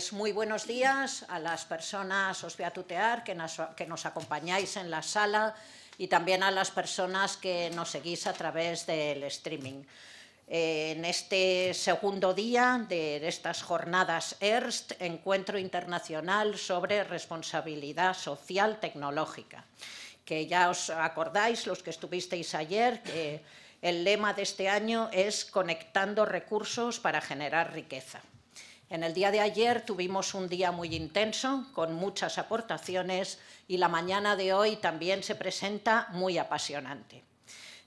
Pues muy buenos días a las personas, os voy a tutear, que nos, acompañáis en la sala y también a las personas que nos seguís a través del streaming. en este segundo día de, de estas jornadas ERST, Encuentro Internacional sobre Responsabilidad Social Tecnológica, que ya os acordáis, los que estuvisteis ayer, que el lema de este año es Conectando recursos para generar riqueza. En el día de ayer tuvimos un día muy intenso, con muchas aportaciones, y la mañana de hoy también se presenta muy apasionante.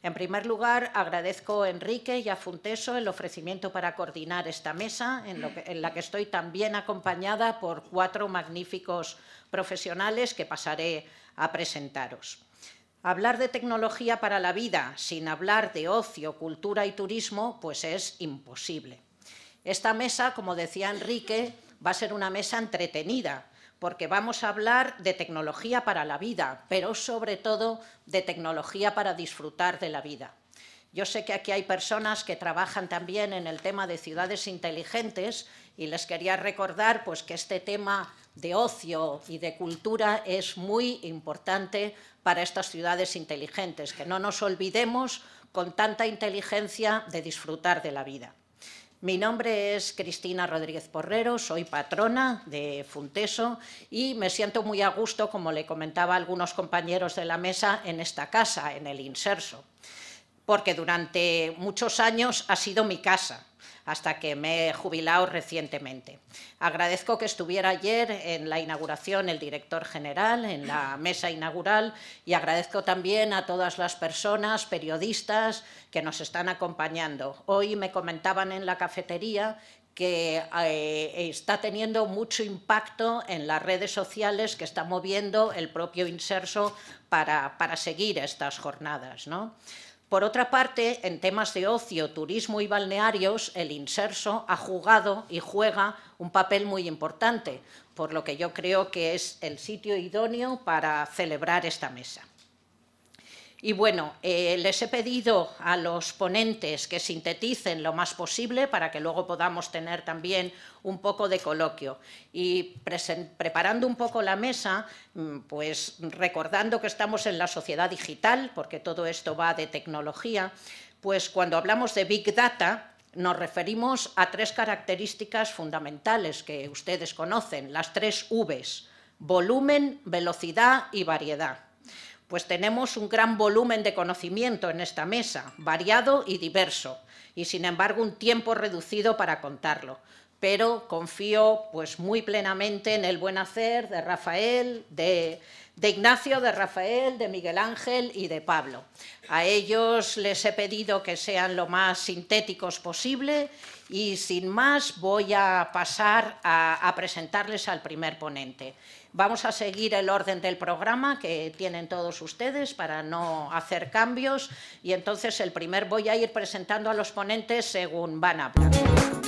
En primer lugar, agradezco a Enrique y a Funteso el ofrecimiento para coordinar esta mesa, en, en, la que estoy también acompañada por cuatro magníficos profesionales que pasaré a presentaros. Hablar de tecnología para la vida sin hablar de ocio, cultura y turismo, pues es imposible. Esta mesa, como decía Enrique, va a ser una mesa entretenida, porque vamos a hablar de tecnología para la vida, pero sobre todo de tecnología para disfrutar de la vida. Yo sé que aquí hay personas que trabajan también en el tema de ciudades inteligentes y les quería recordar pues, que este tema de ocio y de cultura es muy importante para estas ciudades inteligentes, que no nos olvidemos con tanta inteligencia de disfrutar de la vida. Mi nombre es Cristina Rodríguez Porrero, soy patrona de Funteso y me siento muy a gusto, como le comentaba algunos compañeros de la mesa, en esta casa, en el Inserso porque durante muchos años ha sido mi casa hasta que me he jubilado recientemente. Agradezco que estuviera ayer en la inauguración el director general, en la mesa inaugural, y agradezco también a todas las personas, periodistas, que nos están acompañando. Hoy me comentaban en la cafetería que eh, está teniendo mucho impacto en las redes sociales que está moviendo el propio inserso para, para seguir estas jornadas. ¿no? Por otra parte, en temas de ocio, turismo y balnearios, el inserso ha jugado y juega un papel muy importante, por lo que yo creo que es el sitio idóneo para celebrar esta mesa. Y bueno, eh, les he pedido a los ponentes que sinteticen lo más posible para que luego podamos tener también un poco de coloquio. Y preparando un poco la mesa, mm, pues recordando que estamos en la sociedad digital, porque todo esto va de tecnología, pues cuando hablamos de Big Data, nos referimos a tres características fundamentales que ustedes conocen, las tres Vs, volumen, velocidad y variedad pues tenemos un gran volumen de conocimiento en esta mesa, variado y diverso, y sin embargo un tiempo reducido para contarlo. Pero confío pues muy plenamente en el buen hacer de Rafael, de de Ignacio, de Rafael, de Miguel Ángel y de Pablo. A ellos les he pedido que sean lo más sintéticos posible y sin más voy a pasar a, presentarles al primer ponente. Vamos a seguir el orden del programa que tienen todos ustedes para no hacer cambios y entonces el primer voy a ir presentando a los ponentes según van a